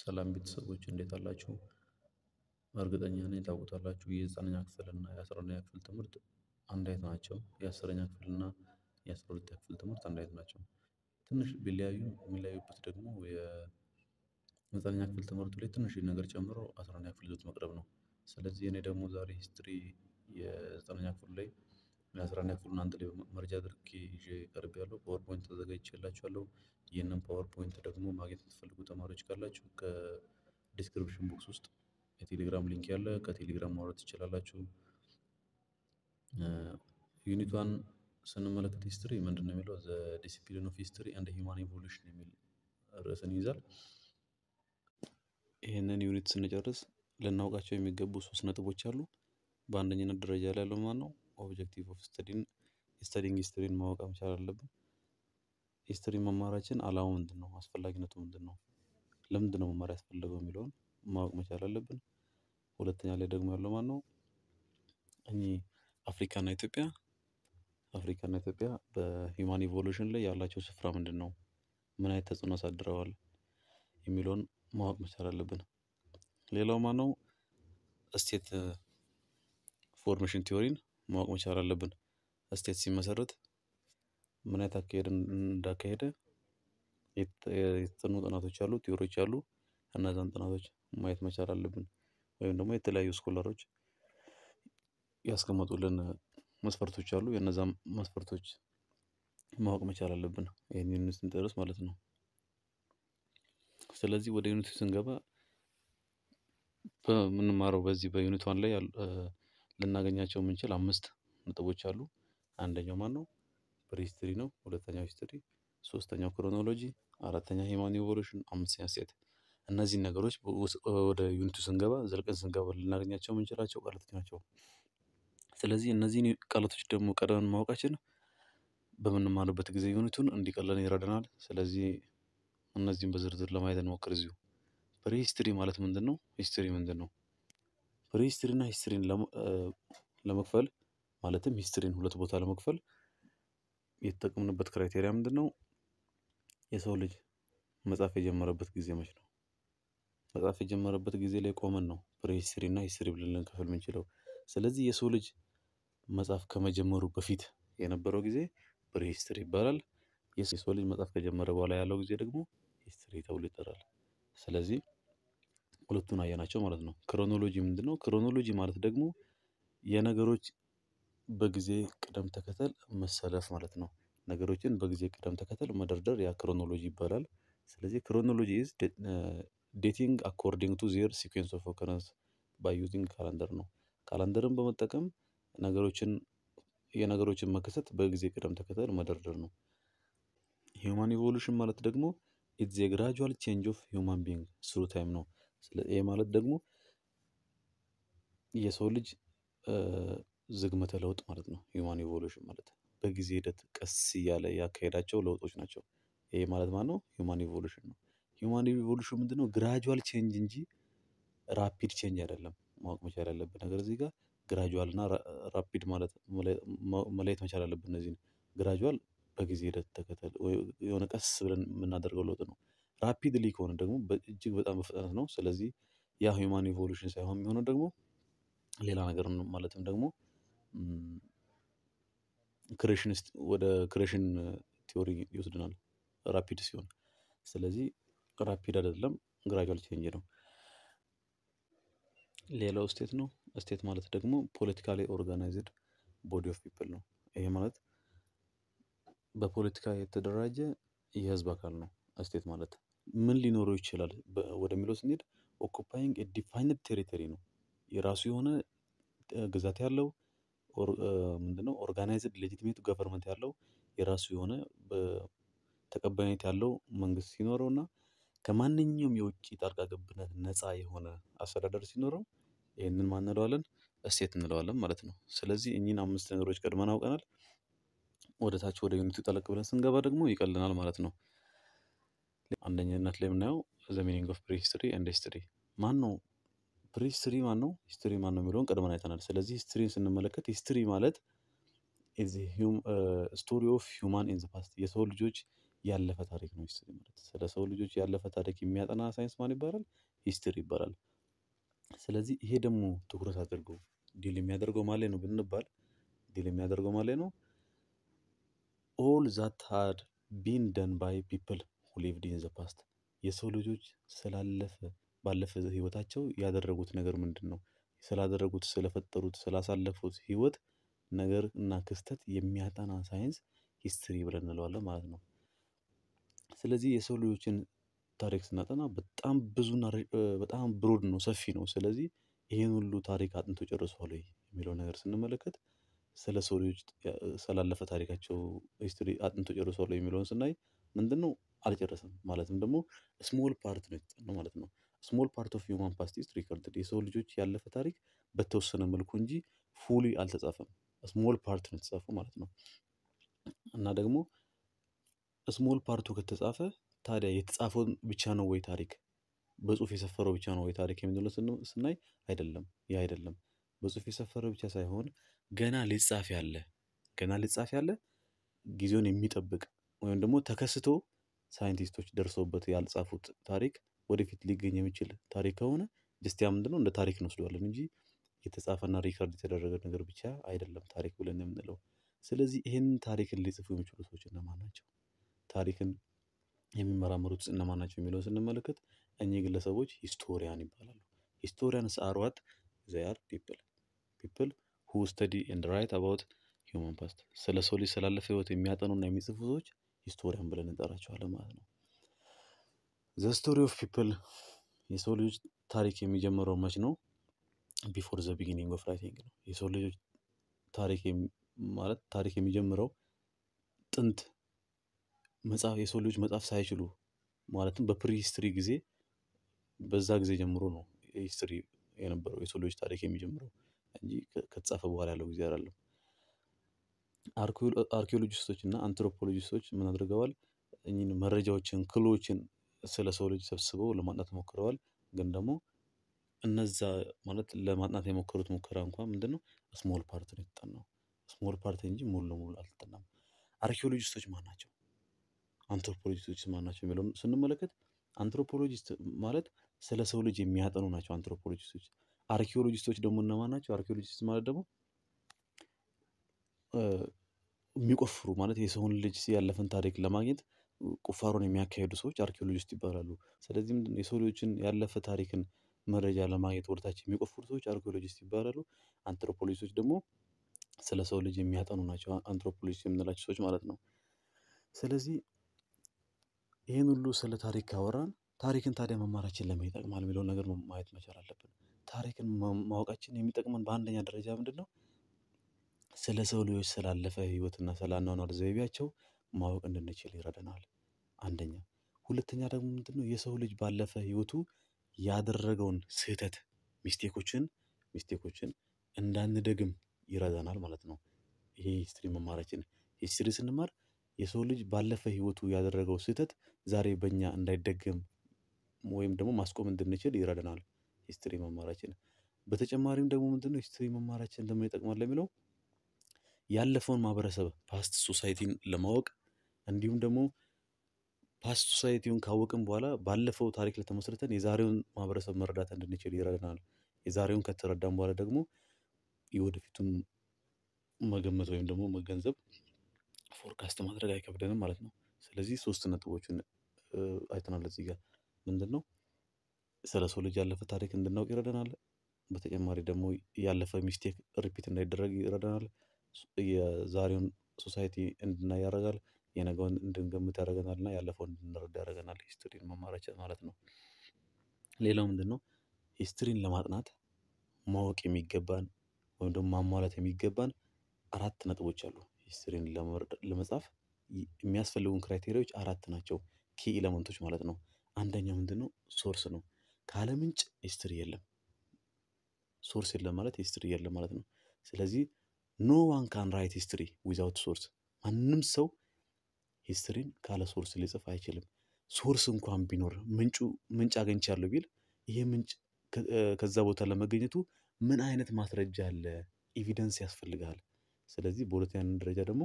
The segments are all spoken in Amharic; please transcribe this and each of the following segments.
ሰላም ቤተሰቦች እንዴት አላችሁ? እርግጠኛ ነኝ ታውቁታላችሁ። የዘጠነኛ ክፍልና እና ክፍል ትምህርት አንድ አይነት ናቸው። የአስረኛ ክፍልና እና የአስራ ሁለተኛ ክፍል ትምህርት አንድ አይነት ናቸው። ትንሽ ቢለያዩ የሚለያዩበት ደግሞ የዘጠነኛ ክፍል ትምህርቱ ላይ ትንሽ ነገር ጨምሮ አስራ ክፍል ይዞት መቅረብ ነው። ስለዚህ እኔ ደግሞ ዛሬ ሂስትሪ የዘጠነኛ ክፍል ላይ አስራ አንድ ላይ መረጃ አድርጌ ይዤ ቀርብ ያለው ፓወር ፖይንት ተዘጋጅቼላችኋለሁ። ይህንን ፓወር ፖይንት ደግሞ ማግኘት የምትፈልጉ ተማሪዎች ካላችሁ ከዲስክሪፕሽን ቦክስ ውስጥ የቴሌግራም ሊንክ ያለ ከቴሌግራም ማውረድ ትችላላችሁ። ዩኒቷን ስንመለከት ሂስትሪ ምንድን ነው የሚለው ዲሲፕሊን ኦፍ ሂስትሪ አንድ ሂውማን ኢቮሉሽን የሚል ርዕስን ይይዛል። ይህንን ዩኒት ስንጨርስ ልናውቃቸው የሚገቡ ሶስት ነጥቦች አሉ። በአንደኝነት ደረጃ ላይ ያለው ማን ነው? ኦብጀክቲቭ ኦፍ ስተዲን ስተዲንግ ሂስትሪን ማወቅ መቻል አለብን። ሂስትሪ መማራችን አላማው ምንድነው አስፈላጊነቱ ምንድነው? ነው መማር ያስፈለገው የሚለውን ማወቅ መቻል አለብን። ሁለተኛ ላይ ደግሞ ያለው ማነው? እኚህ አፍሪካ ኢትዮጵያ አፍሪካ ኢትዮጵያ በሂማን ኢቮሉሽን ላይ ያላቸው ስፍራ ምንድነው? ምን አይነት ተጽዕኖ አሳድረዋል? የሚለውን ማወቅ መቻል አለብን። ሌላው ማነው? ስቴት ፎርሜሽን ቲዎሪን ማወቅ መቻል አለብን። ስቴት ሲመሰርት ምን አይነት አካሄድ እንዳካሄደ የተጠኑ ጥናቶች አሉ ቲዎሪዎች አሉ እነዛን ጥናቶች ማየት መቻል አለብን። ወይም ደግሞ የተለያዩ ስኮላሮች ያስቀመጡልን መስፈርቶች አሉ የነዛ መስፈርቶች ማወቅ መቻል አለብን ይህን ዩኒት ስንጨርስ ማለት ነው። ስለዚህ ወደ ዩኒቱ ስንገባ በምንማረው በዚህ በዩኒት ዋን ላይ ልናገኛቸው የምንችል አምስት ነጥቦች አሉ። አንደኛው ማን ነው? ፕሪስትሪ ነው። ሁለተኛው ሂስትሪ፣ ሶስተኛው ክሮኖሎጂ፣ አራተኛ ሂማን ኢቮሉሽን፣ አምስተኛ ሴት። እነዚህን ነገሮች ወደ ዩኒቱ ስንገባ ዘልቀን ስንገባ ልናገኛቸው የምንችላቸው ቃላቶች ናቸው። ስለዚህ እነዚህን ቃላቶች ደግሞ ቀደምን ማወቃችን በምንማርበት ጊዜ ዩኒቱን እንዲቀለን ይረዳናል። ስለዚህ እነዚህን በዝርዝር ለማየት እንሞክር። እዚሁ ፕሪስትሪ ማለት ምንድን ነው? ሂስትሪ ምንድን ነው? ፕሪሂስትሪ እና ሂስትሪን ለመክፈል ማለትም ሂስትሪን ሁለት ቦታ ለመክፈል የተጠቀምንበት ክራይቴሪያ ምንድነው? የሰው ልጅ መጻፍ የጀመረበት ጊዜ መች ነው? መጻፍ የጀመረበት ጊዜ ላይ ቆመን ነው ፕሪሂስትሪ እና ሂስትሪ ብለን ልንከፍል የምንችለው። ስለዚህ የሰው ልጅ መጻፍ ከመጀመሩ በፊት የነበረው ጊዜ ፕሪሂስትሪ ይባላል። የሰው ልጅ መጻፍ ከጀመረ በኋላ ያለው ጊዜ ደግሞ ሂስትሪ ተብሎ ይጠራል። ስለዚህ ሁለቱን አየናቸው ማለት ነው። ክሮኖሎጂ ምንድን ነው? ክሮኖሎጂ ማለት ደግሞ የነገሮች በጊዜ ቅደም ተከተል መሰለፍ ማለት ነው። ነገሮችን በጊዜ ቅደም ተከተል መደርደር ያ ክሮኖሎጂ ይባላል። ስለዚህ ክሮኖሎጂ ኢዝ ዴቲንግ አኮርዲንግ ቱ ዜር ሲኩዌንስ ኦፍ ኦከረንስ ባይ ዩዚንግ ካላንደር ነው። ካላንደርን በመጠቀም ነገሮችን የነገሮችን መከሰት በጊዜ ቅደም ተከተል መደርደር ነው። ሂውማን ኢቮሉሽን ማለት ደግሞ ኢትስ የግራጁዋል ቼንጅ ኦፍ ሂውማን ቢንግ ስሩ ታይም ነው። ይሄ ማለት ደግሞ የሰው ልጅ ዝግመተ ለውጥ ማለት ነው። ሂውማን ኢቮሉሽን ማለት በጊዜ ሂደት ቀስ እያለ ያካሄዳቸው ለውጦች ናቸው። ይሄ ማለት ማለት ነው ሂውማን ኢቮሉሽን ነው። ሂውማን ኢቮሉሽን ምንድነው? ግራጁዋል ቼንጅ እንጂ ራፒድ ቼንጅ አይደለም። ማወቅ መቻል ያለብን ነገር እዚህ ጋር ግራጁዋል እና ራፒድ ማለት መለየት መቻል አለብን። እነዚህን ግራጁዋል በጊዜ ሂደት ተከተል የሆነ ቀስ ብለን የምናደርገው ለውጥ ነው። ራፒድሊ ከሆነ ደግሞ እጅግ በጣም በፍጥነት ነው። ስለዚህ ያ ሂውማን ኢቮሉሽን ሳይሆን የሚሆነው ደግሞ ሌላ ነገር ነው። ማለትም ደግሞ ክሬሽንስ ወደ ክሬሽን ቲዮሪ ይወስድናል ራፒድ ሲሆን፣ ስለዚህ ራፒድ አይደለም ግራጁዋል ቼንጅ ነው። ሌላው ስቴት ነው። ስቴት ማለት ደግሞ ፖለቲካሊ ኦርጋናይዝድ ቦዲ ኦፍ ፒፕል ነው። ይሄ ማለት በፖለቲካ የተደራጀ የህዝብ አካል ነው ስቴት ማለት ምን ሊኖረው ይችላል ወደሚለው ስንሄድ ኦኮፓይንግ ኤ ዲፋይንድ ነው። የራሱ የሆነ ግዛት ያለው ምንድነው ኦርጋናይዝድ ሌጂቲሜት ገቨርንመንት ያለው የራሱ የሆነ ተቀባይነት ያለው መንግስት ሲኖረው እና ከማንኛውም የውጭ ጣልቃ ገብነት ነፃ የሆነ አስተዳደር ሲኖረው ይህንን ማን እንለዋለን እሴት እንለዋለን ማለት ነው። ስለዚህ እኚህን አምስት ነገሮች ቀድመን አውቀናል። ወደ ታች ወደ ዩኒቲ ጠለቅ ብለን ስንገባ ደግሞ ይቀልናል ማለት ነው አንደኛነት ላይ የምናየው ዘ ሚኒንግ ኦፍ ፕሪ ሂስትሪ ኤንድ ሂስትሪ ማን ነው ፕሪ ማን ነው ሂስትሪ ማን ነው የሚለውን ቀድመን አይተናል። ስለዚህ ሂስትሪን ስንመለከት ሂስትሪ ማለት ስቶሪ ኦፍ ሂውማን ኢን ፓስት የሰው ልጆች ያለፈ ታሪክ ነው ሂስትሪ ማለት። ስለ ሰው ልጆች ያለፈ ታሪክ የሚያጠና ሳይንስ ማን ይባላል? ሂስትሪ ይባላል። ስለዚህ ይሄ ደግሞ ትኩረት አድርገው ዲል የሚያደርገው ማለት ነው ብንባል ዲል የሚያደርገው ማለት ነው ኦል ዛት ሃድ ቢን ደን ባይ ፒፕል ሊቭድ ኢን ዘ ፓስት የሰው ልጆች ስላለፈ ባለፈ ህይወታቸው ያደረጉት ነገር ምንድን ነው? ስላደረጉት ስለፈጠሩት ስላሳለፉት ህይወት ነገር እና ክስተት የሚያጠና ሳይንስ ሂስትሪ ብለን እንለዋለን ማለት ነው። ስለዚህ የሰው ልጆችን ታሪክ ስናጠና በጣም ብዙና በጣም ብሮድ ነው ሰፊ ነው። ስለዚህ ይሄን ሁሉ ታሪክ አጥንቶ ጨርሷል ወይ የሚለው ነገር ስንመለከት ስለ ሰው ልጆች ስላለፈ ታሪካቸው ሂስትሪ አጥንቶ ጨርሷል ወይ የሚለውን ስናይ ምንድነው አልጨረሰም ማለትም ደግሞ ስሞል ፓርት ነው የተጠናው ማለት ነው። ስሞል ፓርት ኦፍ ሂውማን ፓስት ኢዝ ሪከርድድ የሰው ልጆች ያለፈ ታሪክ በተወሰነ መልኩ እንጂ ፉሊ አልተጻፈም። ስሞል ፓርት ነው የተጻፈው ማለት ነው። እና ደግሞ ስሞል ፓርቱ ከተጻፈ ታዲያ የተጻፈውን ብቻ ነው ወይ ታሪክ በጽሁፍ የሰፈረው ብቻ ነው ወይ ታሪክ የሚለው ስናይ አይደለም፣ ይህ አይደለም። በጽሁፍ የሰፈረ ብቻ ሳይሆን ገና ሊጻፍ ያለ ገና ሊጻፍ ያለ ጊዜውን የሚጠብቅ ወይም ደግሞ ተከስቶ ሳይንቲስቶች ደርሰውበት ያልጻፉት ታሪክ ወደፊት ሊገኝ የሚችል ታሪክ ከሆነ ጀስት ምንድነው እንደ ታሪክ እንወስደዋለን እንጂ የተጻፈና ሪከርድ የተደረገ ነገር ብቻ አይደለም ታሪክ ብለን የምንለው። ስለዚህ ይህንን ታሪክን ሊጽፉ የሚችሉ ሰዎች እነማን ናቸው? ታሪክን የሚመራመሩት እነማን ናቸው? የሚለውን ስንመለከት እኚህ ግለሰቦች ሂስቶሪያን ይባላሉ። ሂስቶሪያንስ አር ዋት ዘይ አር ፒፕል ፒፕል ሁ ስተዲ ኤንድ ራይት አባውት ሂውማን ፓስት። ስለ ሰው ልጅ ስላለፈ ህይወት የሚያጠኑና የሚጽፉ ሰዎች ሂስቶሪያን ብለን እንጠራቸዋለን ማለት ነው። ዘ ስቶሪ ኦፍ ፒፕል የሰው ልጆች ታሪክ የሚጀምረው መች ነው? ቢፎር ዘ ቢጊኒንግ ኦፍ ራይቲንግ ነው። የሰው ልጆች ታሪክ ማለት ታሪክ የሚጀምረው ጥንት መጽሐፍ የሰው ልጆች መጽሐፍ ሳይችሉ ማለትም በፕሪ ሂስትሪ ጊዜ በዛ ጊዜ ጀምሮ ነው ሂስትሪ የነበረው የሰው ልጆች ታሪክ የሚጀምረው እንጂ ከተጻፈ በኋላ ያለው ጊዜ አይደለም። አርኪኦሎጂስቶች እና አንትሮፖሎጂስቶች ምን አድርገዋል እኚህን መረጃዎችን ክሎችን ስለ ሰው ልጅ ሰብስበው ለማጥናት ሞክረዋል። ግን ደግሞ እነዛ ማለት ለማጥናት የሞከሩት ሙከራ እንኳን ምንድነው ስሞል ፓርት ነው የተጠናው ስሞል ፓርት እንጂ ሙሉ ለሙሉ አልተጠናም። አርኪኦሎጂስቶች ማን ናቸው? አንትሮፖሎጂስቶች ማን ናቸው? የሚለው ስንመለከት አንትሮፖሎጂስት ማለት ስለ ሰው ልጅ የሚያጠኑ ናቸው አንትሮፖሎጂስቶች። አርኪኦሎጂስቶች ደግሞ እነማን ናቸው? አርኪኦሎጂስት ማለት ደግሞ የሚቆፍሩ ማለት የሰውን ልጅ ያለፈን ታሪክ ለማግኘት ቁፋሮን የሚያካሂዱ ሰዎች አርኪኦሎጂስት ይባላሉ። ስለዚህ ምንድነው የሰው ልጆችን ያለፈ ታሪክን መረጃ ለማግኘት ወደ የሚቆፍሩ ሰዎች አርኪኦሎጂስት ይባላሉ። አንትሮፖሎጂስቶች ደግሞ ስለ ሰው ልጅ የሚያጠኑ ናቸው አንትሮፖሎጂስት የምንላቸው ሰዎች ማለት ነው። ስለዚህ ይህን ሁሉ ስለ ታሪክ ካወራን ታሪክን ታዲያ መማራችን ለምን ይጠቅማል የሚለውን ነገር ማየት መቻል አለብን። ታሪክን ማወቃችን የሚጠቅመን በአንደኛ ደረጃ ነው? ስለ ሰው ልጆች ስላለፈ ህይወትና ስለ አኗኗር ዘይቤያቸው ማወቅ እንድንችል ይረዳናል። አንደኛ ሁለተኛ ደግሞ ምንድነው? የሰው ልጅ ባለፈ ህይወቱ ያደረገውን ስህተት ሚስቴኮችን ሚስቴኮችን እንዳንደግም ይረዳናል ማለት ነው። ይሄ ሂስትሪ መማራችን ሂስትሪ ስንማር የሰው ልጅ ባለፈ ህይወቱ ያደረገው ስህተት ዛሬ በእኛ እንዳይደገም ወይም ደግሞ ማስቆም እንድንችል ይረዳናል። ሂስትሪ መማራችን በተጨማሪም ደግሞ ምንድነው? ሂስትሪ መማራችን ለምን ይጠቅማል ለሚለው ያለፈውን ማህበረሰብ ፓስት ሶሳይቲን ለማወቅ እንዲሁም ደግሞ ፓስት ሶሳይቲውን ካወቅን በኋላ ባለፈው ታሪክ ላይ ተመስርተን የዛሬውን ማህበረሰብ መረዳት እንድንችል ይረዳናል። የዛሬውን ከተረዳን በኋላ ደግሞ የወደፊቱን መገመት ወይም ደግሞ መገንዘብ ፎርካስት ማድረግ አይከብደንም ማለት ነው። ስለዚህ ሶስት ነጥቦችን አይተናል እዚህ ጋር ምንድን ነው ስለ ሰው ልጅ ያለፈ ታሪክ እንድናውቅ ይረዳናል። በተጨማሪ ደግሞ ያለፈ ሚስቴክ ሪፒት እንዳይደረግ ይረዳናል። የዛሬውን ሶሳይቲ እንድናይ ያደርጋል የነገውን እንድንገምት ያደርገናል እና ያለፈውን እንድንረዳ ያደርገናል ሂስትሪን መማራቸት ማለት ነው። ሌላው ነው? ሂስትሪን ለማጥናት ማወቅ የሚገባን ወይም ደግሞ ማሟላት የሚገባን አራት ነጥቦች አሉ ሂስትሪን ለመጻፍ የሚያስፈልጉን ክራይቴሪያዎች አራት ናቸው ኪ ኢለመንቶች ማለት ነው። አንደኛው ነው? ሶርስ ነው ካለ ምንጭ ሂስትሪ የለም። ሶርስ የለም ማለት ሂስትሪ የለም ማለት ነው። ስለዚህ ኖ ዋን ካን ራይት ሂስትሪ ዊዛውት ሶርስ ማንም ሰው ሂስትሪን ካለ ሶርስ ሊጽፍ አይችልም። ሶርስ እንኳን ቢኖር ምንጩ ምንጭ አግኝቻለሁ ቢል ይሄ ምንጭ ከዛ ቦታ ለመገኘቱ ምን አይነት ማስረጃ አለ? ኤቪደንስ ያስፈልጋል። ስለዚህ በሁለተኛ ደረጃ ደግሞ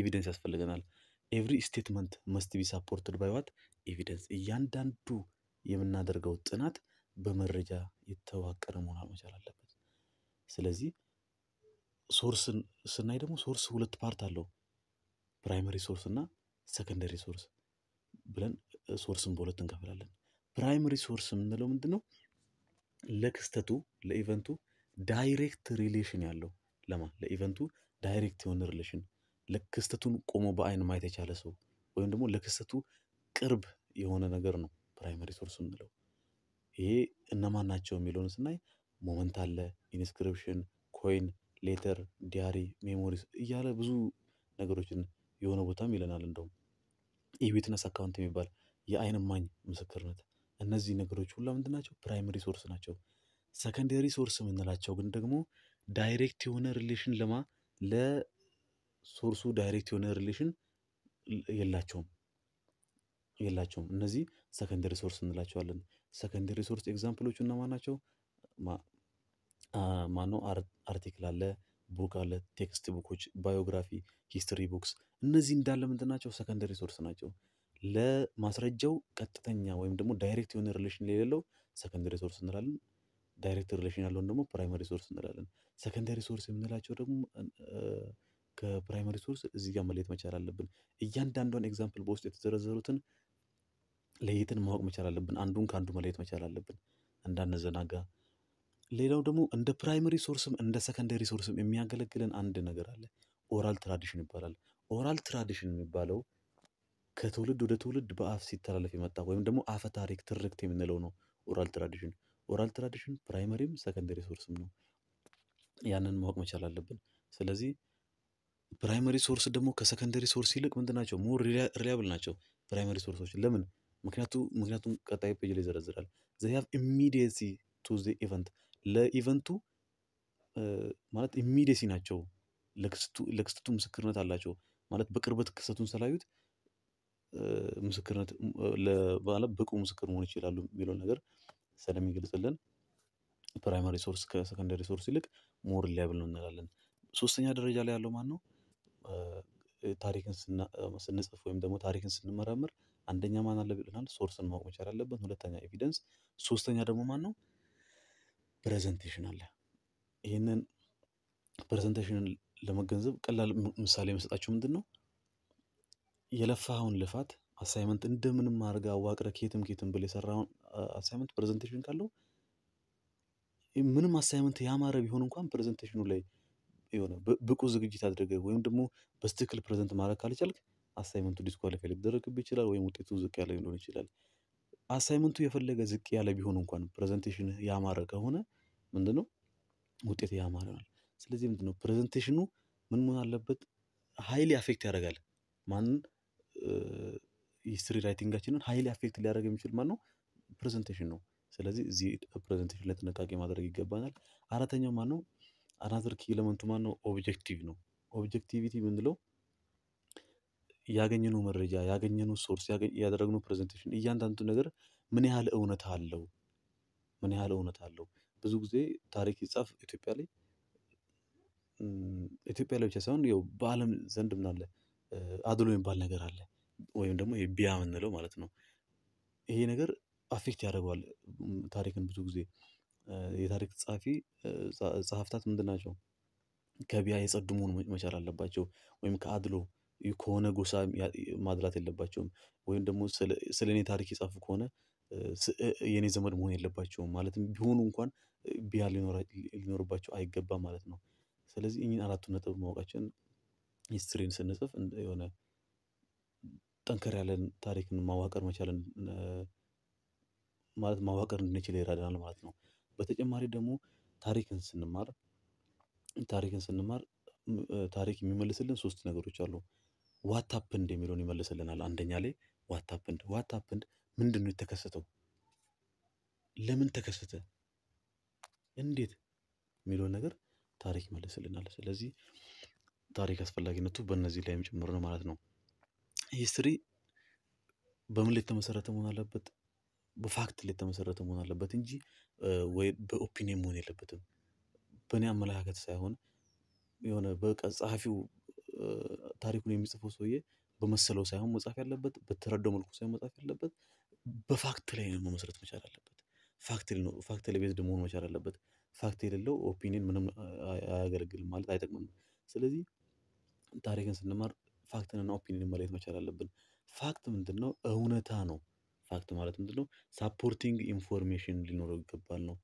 ኤቪደንስ ያስፈልገናል። ኤቭሪ ስቴትመንት መስት ቢ ሳፖርትድ ባይዋት ኤቪደንስ። እያንዳንዱ የምናደርገው ጥናት በመረጃ የተዋቀረ መሆን መቻል አለበት። ስለዚህ ሶርስን ስናይ ደግሞ ሶርስ ሁለት ፓርት አለው። ፕራይመሪ ሶርስ እና ሰከንደሪ ሶርስ ብለን ሶርስን በሁለት እንከፍላለን። ፕራይመሪ ሶርስ የምንለው ምንድነው? ለክስተቱ ለኢቨንቱ ዳይሬክት ሪሌሽን ያለው ለማ ለኢቨንቱ ዳይሬክት የሆነ ሪሌሽን ለክስተቱን ቆሞ በአይን ማየት የቻለ ሰው ወይም ደግሞ ለክስተቱ ቅርብ የሆነ ነገር ነው ፕራይመሪ ሶርስ የምንለው። ይሄ እነማን ናቸው የሚለውን ስናይ ሞመንት አለ፣ ኢንስክሪፕሽን፣ ኮይን ሌተር ዲያሪ ሜሞሪስ እያለ ብዙ ነገሮችን የሆነ ቦታም ይለናል እንደውም የዊትነስ አካውንት የሚባል የአይን ማኝ ምስክርነት እነዚህ ነገሮች ሁላ ምንድን ናቸው ፕራይመሪ ሶርስ ናቸው ሰከንደሪ ሶርስ የምንላቸው ግን ደግሞ ዳይሬክት የሆነ ሪሌሽን ለማ ለሶርሱ ዳይሬክት የሆነ ሪሌሽን የላቸውም የላቸውም እነዚህ ሰከንደሪ ሶርስ እንላቸዋለን ሰከንደሪ ሶርስ ኤግዛምፕሎቹ እነማን ናቸው ማኖ አርቲክል አለ ቡክ አለ ቴክስት ቡኮች ባዮግራፊ ሂስትሪ ቡክስ እነዚህ እንዳለ ምንድን ናቸው ሰከንደሪ ሶርስ ናቸው ለማስረጃው ቀጥተኛ ወይም ደግሞ ዳይሬክት የሆነ ሪሌሽን የሌለው ሰከንደሪ ሶርስ እንላለን ዳይሬክት ሪሌሽን ያለውን ደግሞ ፕራይመሪ ሶርስ እንላለን ሰከንደሪ ሶርስ የምንላቸው ደግሞ ከፕራይመሪ ሶርስ እዚህ ጋር መለየት መቻል አለብን እያንዳንዷን ኤግዛምፕል በውስጥ የተዘረዘሩትን ለየትን ማወቅ መቻል አለብን አንዱን ከአንዱ መለየት መቻል አለብን እንዳነዘናጋ ሌላው ደግሞ እንደ ፕራይመሪ ሶርስም እንደ ሰከንደሪ ሶርስም የሚያገለግለን አንድ ነገር አለ። ኦራል ትራዲሽን ይባላል። ኦራል ትራዲሽን የሚባለው ከትውልድ ወደ ትውልድ በአፍ ሲተላለፍ የመጣ ወይም ደግሞ አፈ ታሪክ ትርክት የምንለው ነው። ኦራል ትራዲሽን ኦራል ትራዲሽን ፕራይመሪም ሰከንደሪ ሶርስም ነው። ያንን ማወቅ መቻል አለብን። ስለዚህ ፕራይመሪ ሶርስ ደግሞ ከሰከንደሪ ሶርስ ይልቅ ምንድን ናቸው? ሞር ሪላያብል ናቸው ፕራይመሪ ሶርሶች። ለምን? ምክንያቱ ምክንያቱም ቀጣይ ፔጅ ላይ ይዘረዝራል። ዘ ሃቭ ኢሚዲየሲ ቱ ዘ ኢቨንት ለኢቨንቱ ማለት ኢሚዲሲ ናቸው። ለክስተቱ ምስክርነት አላቸው ማለት በቅርበት ክስተቱን ስላዩት ምስክርነት ለባለ ብቁ ምስክር መሆን ይችላሉ የሚለውን ነገር ስለሚገልጽልን ፕራይመሪ ሶርስ ከሰከንደሪ ሶርስ ይልቅ ሞር ሊያብል ነው እንላለን። ሶስተኛ ደረጃ ላይ ያለው ማን ነው? ታሪክን ስንጽፍ ወይም ደግሞ ታሪክን ስንመረምር አንደኛ ማን አለ ብለናል ሶርስን ማወቅ መቻል አለብን። ሁለተኛ ኤቪደንስ፣ ሶስተኛ ደግሞ ማን ነው ፕሬዘንቴሽን አለ። ይህንን ፕሬዘንቴሽንን ለመገንዘብ ቀላል ምሳሌ የመሰጣቸው ምንድን ነው የለፋኸውን ልፋት አሳይመንት እንደምንም አድርገ አዋቅረ ኬትም ኬትም ብል የሰራውን አሳይመንት ፕሬዘንቴሽን ካለው ምንም አሳይመንት ያማረ ቢሆን እንኳን ፕሬዘንቴሽኑ ላይ የሆነ ብቁ ዝግጅት አድርገ ወይም ደግሞ በስትክክል ፕሬዘንት ማድረግ ካልቻልክ አሳይመንቱ ዲስኳሊፋይ ሊደረግብ ይችላል፣ ወይም ውጤቱ ዝቅ ያለ ሊሆን ይችላል። አሳይመንቱ የፈለገ ዝቅ ያለ ቢሆን እንኳን ፕሬዘንቴሽን ያማረ ከሆነ ምንድነው ውጤት ያማረ ነው። ስለዚህ ምንድነው ፕሬዘንቴሽኑ ምን መሆን አለበት? ሃይሊ አፌክት ያደርጋል ማን ሂስትሪ ራይቲንጋችንን ሃይሊ አፌክት ሊያደርግ የሚችል ማን ነው? ፕሬዘንቴሽን ነው። ስለዚህ እዚህ ፕሬዘንቴሽን ላይ ጥንቃቄ ማድረግ ይገባናል። አራተኛው ማን ነው? አናዘር ኪ ኤለመንቱ ማን ነው? ኦብጀክቲቭ ነው። ኦብጀክቲቪቲ ምንለው ያገኘነው መረጃ ያገኘነው ሶርስ ያደረግነው ፕሬዘንቴሽን እያንዳንዱ ነገር ምን ያህል እውነት አለው? ምን ያህል እውነት አለው? ብዙ ጊዜ ታሪክ ሲጻፍ ኢትዮጵያ ላይ ኢትዮጵያ ላይ ብቻ ሳይሆን ያው በአለም ዘንድ ምን አለ አድሎ የሚባል ነገር አለ፣ ወይም ደግሞ ቢያ የምንለው ማለት ነው። ይሄ ነገር አፌክት ያደርገዋል ታሪክን። ብዙ ጊዜ የታሪክ ጸሐፊ ጸሐፍታት ምንድን ናቸው? ከቢያ የጸዱ መሆን መቻል አለባቸው ወይም ከአድሎ ከሆነ ጎሳ ማድላት የለባቸውም ወይም ደግሞ ስለ እኔ ታሪክ የጻፉ ከሆነ የእኔ ዘመድ መሆን የለባቸውም ማለትም ቢሆኑ እንኳን ቢያ ሊኖርባቸው አይገባም ማለት ነው። ስለዚህ እኝን አራቱ ነጥብ ማወቃችን ሂስትሪን ስንጽፍ የሆነ ጠንከር ያለን ታሪክን ማዋቀር መቻለን ማለት ማዋቀር እንድንችል ይረዳናል ማለት ነው። በተጨማሪ ደግሞ ታሪክን ስንማር ታሪክን ስንማር ታሪክ የሚመልስልን ሶስት ነገሮች አሉ ዋታፕንድ የሚለውን ይመልስልናል። አንደኛ ላይ ዋታፕንድ ዋታፕንድ ምንድን ነው የተከሰተው? ለምን ተከሰተ? እንዴት የሚለውን ነገር ታሪክ ይመልስልናል። ስለዚህ ታሪክ አስፈላጊነቱ በእነዚህ ላይም ጭምር ነው ማለት ነው። ሂስትሪ በምን ላይ የተመሰረተ መሆን አለበት? በፋክት ላይ የተመሰረተ መሆን አለበት እንጂ ወይ በኦፒኒየን መሆን የለበትም። በእኔ አመለካከት ሳይሆን የሆነ በቃ ጸሐፊው ታሪኩን የሚጽፈው ሰውዬ በመሰለው ሳይሆን መጻፍ ያለበት በተረዳው መልኩ ሳይሆን መጻፍ ያለበት በፋክት ላይ ነው መመስረት መቻል አለበት። ፋክት ነው ፋክት ላይ ቤዝድ መሆን መቻል አለበት። ፋክት የሌለው ኦፒኒየን ምንም አያገለግልም ማለት አይጠቅምም። ስለዚህ ታሪክን ስንማር ፋክትንና እና ኦፒኒየን መለየት መቻል አለብን። ፋክት ነው? እውነታ ነው። ፋክት ማለት ምንድነው? ሳፖርቲንግ ኢንፎርሜሽን ሊኖረው ይገባል ነው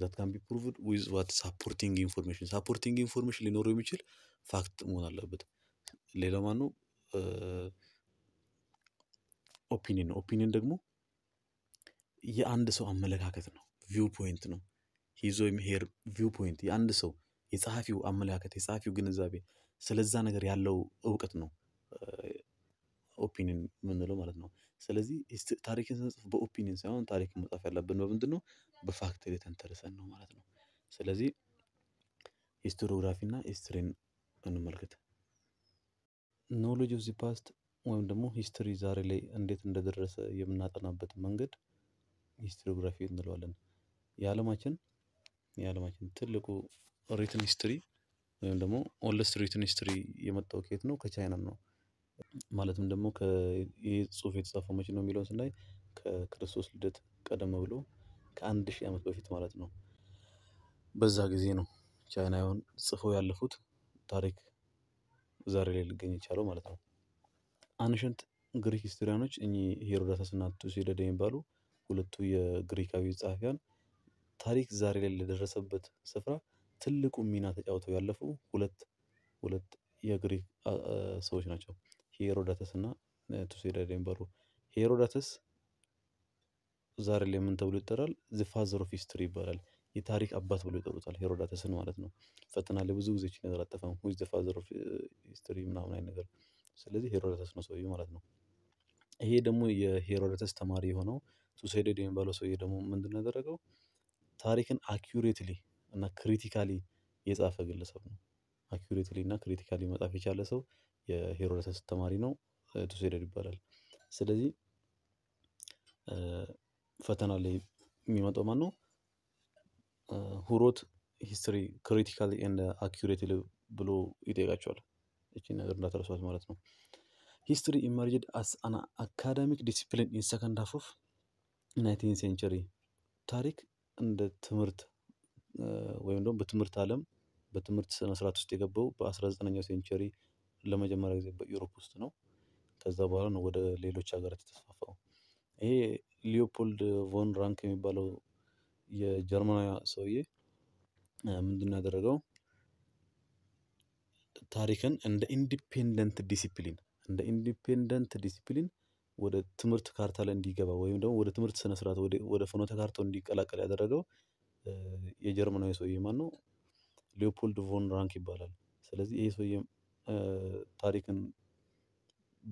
ዛት ካን ቢ ፕሩቭድ ዊዝ ዋት ሳፖርቲንግ ኢንፎርሜሽን ሳፖርቲንግ ኢንፎርሜሽን ሊኖረው የሚችል ፋክት መሆን አለበት። ሌላው ማነው ኦፒኒን ነው። ኦፒኒን ደግሞ የአንድ ሰው አመለካከት ነው፣ ቪው ፖይንት ነው። ይዞ የሚሄር ቪው ፖይንት የአንድ ሰው የጸሐፊው አመለካከት የጸሐፊው ግንዛቤ ስለዛ ነገር ያለው እውቀት ነው ኦፒኒን የምንለው ማለት ነው። ስለዚህ ታሪክን ስንጽፍ በኦፒኒን ሳይሆን ታሪክን መጻፍ ያለብን በምንድነው በፋክት ላይ ተንተርሰን ነው ማለት ነው። ስለዚህ ሂስቶሪዮግራፊ እና ሂስትሪን እንመልከት። ኖሌጅ ኦፍ ዘ ፓስት ወይም ደግሞ ሂስትሪ ዛሬ ላይ እንዴት እንደደረሰ የምናጠናበት መንገድ ሂስቶሪዮግራፊ እንለዋለን። የአለማችን የአለማችን ትልቁ ሪትን ሂስትሪ ወይም ደግሞ ኦልደስት ሪትን ሂስትሪ የመጣው ከየት ነው? ከቻይና ነው ማለትም ደግሞ ይህ ጽሁፍ የተጻፈው መቼ ነው የሚለውን ስናይ ከክርስቶስ ልደት ቀደም ብሎ ከአንድ ሺህ አመት በፊት ማለት ነው። በዛ ጊዜ ነው ቻይናውያን ጽፈው ያለፉት ታሪክ ዛሬ ላይ ሊገኝ የቻለው ማለት ነው። አንሸንት ግሪክ ሂስቶሪያኖች እኚህ ሄሮዳተስ እና ቱሲዲድ የሚባሉ ሁለቱ የግሪካዊ ጸሐፊያን ታሪክ ዛሬ ላይ ለደረሰበት ስፍራ ትልቁ ሚና ተጫውተው ያለፉ ሁለት ሁለት የግሪክ ሰዎች ናቸው። ሄሮዳተስ እና ቱሴዳ የሚባሉ ሄሮዳተስ ዛሬ ላይ ምን ተብሎ ይጠራል? ዘ ፋዘር ኦፍ ሂስትሪ ይባላል። የታሪክ አባት ብሎ ይጠሩታል ሄሮዳተስን ማለት ነው። ፈተና ላይ ብዙ ጊዜ ነገር አጠፋም ሁዝ ዘ ፋዘር ኦፍ ሂስትሪ ምናምን አይነት ነገር። ስለዚህ ሄሮዳተስ ነው ሰውዬው ማለት ነው። ይሄ ደግሞ የሄሮዳተስ ተማሪ የሆነው ቱሴደድ የሚባለው ሰውዬ ደግሞ ምንድን ያደረገው? ታሪክን አኪሬትሊ እና ክሪቲካሊ የጻፈ ግለሰብ ነው። አኪሬትሊ እና ክሪቲካሊ መጻፍ የቻለ ሰው የሄሮደተስ ተማሪ ነው፣ ቱሴደድ ይባላል። ስለዚህ ፈተና ላይ የሚመጣው ማን ነው? ሁሮት ሂስትሪ ክሪቲካል ኤንድ አኪሬት ብሎ ይጠይቃቸዋል። እቺ ነገር እንዳትረሷት ማለት ነው። ሂስትሪ ኢመርጅድ አስ አን አካዳሚክ ዲሲፕሊን ኢን ሰከንድ ሃፍ ኦፍ ናይንቲን ሴንቸሪ። ታሪክ እንደ ትምህርት ወይም ደግሞ በትምህርት አለም በትምህርት ስነስርዓት ውስጥ የገባው በ19ኛው ሴንቸሪ ለመጀመሪያ ጊዜ በኢሮፕ ውስጥ ነው። ከዛ በኋላ ነው ወደ ሌሎች ሀገራት የተስፋፋው። ይሄ ሊዮፖልድ ቮን ራንክ የሚባለው የጀርመናዊ ሰውዬ ምንድነው ያደረገው? ታሪክን እንደ ኢንዲፔንደንት ዲሲፕሊን እንደ ኢንዲፔንደንት ዲሲፕሊን ወደ ትምህርት ካርታ ላይ እንዲገባ ወይም ደግሞ ወደ ትምህርት ስነስርዓት ወደ ፍኖተ ካርታው እንዲቀላቀል ያደረገው የጀርመናዊ ሰውዬ ነው? ሊዮፖልድ ቮን ራንክ ይባላል። ስለዚህ ይሄ ሰውዬ ታሪክን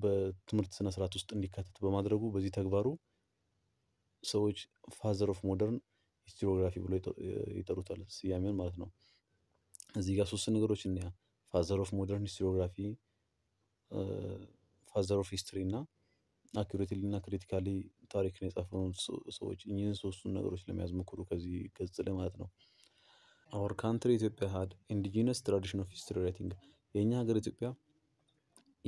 በትምህርት ስነስርዓት ውስጥ እንዲካተት በማድረጉ በዚህ ተግባሩ ሰዎች ፋዘር ኦፍ ሞደርን ሂስቶሪዮግራፊ ብሎ ይጠሩታል ስያሜውን ማለት ነው። እዚህ ጋር ሶስት ነገሮች እንያ ፋዘር ኦፍ ሞደርን ሂስቶሪዮግራፊ፣ ፋዘር ኦፍ ሂስትሪ እና አኪሬትሊ እና ክሪቲካሊ ታሪክን የጻፈውን ሰዎች እኚህን ሶስቱን ነገሮች ለመያዝ ሞክሩ ከዚህ ገጽ ላይ ማለት ነው። አወር ካንትሪ ኢትዮጵያ ሀድ ኢንዲጂነስ ትራዲሽን ኦፍ ሂስትሪ ራይቲንግ የእኛ ሀገር ኢትዮጵያ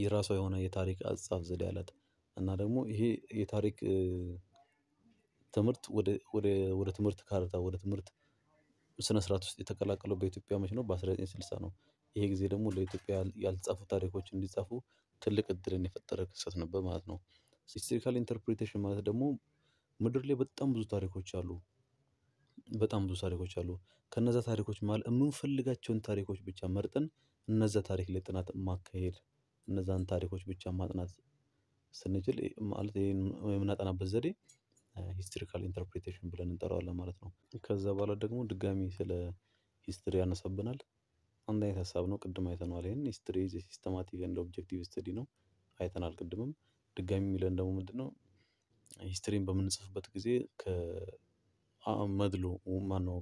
የራሷ የሆነ የታሪክ አጻፍ ዘዴ አላት እና ደግሞ ይሄ የታሪክ ትምህርት ወደ ትምህርት ካርታ ወደ ትምህርት ስነ ስርዓት ውስጥ የተቀላቀለው በኢትዮጵያ መች ነው? በ1960 ነው። ይሄ ጊዜ ደግሞ ለኢትዮጵያ ያልጻፉ ታሪኮች እንዲጻፉ ትልቅ እድልን የፈጠረ ክስተት ነበር ማለት ነው። ሂስትሪካል ኢንተርፕሬቴሽን ማለት ደግሞ ምድር ላይ በጣም ብዙ ታሪኮች አሉ። በጣም ብዙ ታሪኮች አሉ ከነዛ ታሪኮች መሀል የምንፈልጋቸውን ታሪኮች ብቻ መርጠን እነዚ ታሪክ ላይ ጥናት ማካሄድ እነዛን ታሪኮች ብቻ ማጥናት ስንችል ማለት የምናጠናበት ዘዴ ሂስትሪካል ኢንተርፕሬቴሽን ብለን እንጠራዋለን ማለት ነው። ከዛ በኋላ ደግሞ ድጋሚ ስለ ሂስትሪ ያነሳብናል። አንድ አይነት ሀሳብ ነው፣ ቅድም አይተነዋል። ይህን ሂስትሪ ሲስተማቲክ ኤንድ ኦብጀክቲቭ ስተዲ ነው አይተናል ቅድምም። ድጋሚ የሚለን ደግሞ ነው? ሂስትሪን በምንጽፍበት ጊዜ ከመድሎ ማነው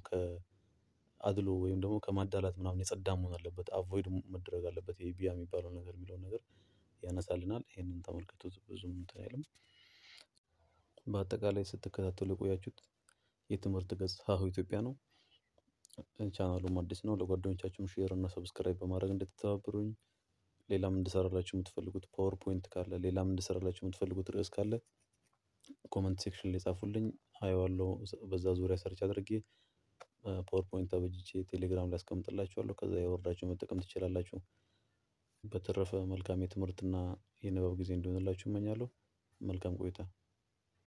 አድሎ ወይም ደግሞ ከማዳላት ምናምን የጸዳ መሆን አለበት። አቮይድ መደረግ አለበት ይሄ የሚባለው ነገር የሚለውን ነገር ያነሳልናል። ይህንን ተመልክቶት ብዙም እንትን አይልም። በአጠቃላይ ስትከታተሉ የቆያችሁት የትምህርት ገጽ ሀሁ ኢትዮጵያ ነው። ቻናሉም አዲስ ነው። ለጓደኞቻችሁም ሼር እና ሰብስክራይብ በማድረግ እንድትተባበሩኝ፣ ሌላም እንድሰራላችሁ የምትፈልጉት ፓወር ፖይንት ካለ፣ ሌላም እንድሰራላችሁ የምትፈልጉት ርዕስ ካለ ኮመንት ሴክሽን ላይ ጻፉልኝ። አየዋለሁ። በዛ ዙሪያ ሰርች አድርጌ ፓወር ፖይንት አበጅቼ ቴሌግራም ላይ አስቀምጥላችኋለሁ። ከዛ ያወርዳችሁ መጠቀም ትችላላችሁ። በተረፈ መልካም የትምህርትና የንባብ ጊዜ እንዲሆንላችሁ እመኛለሁ። መልካም ቆይታ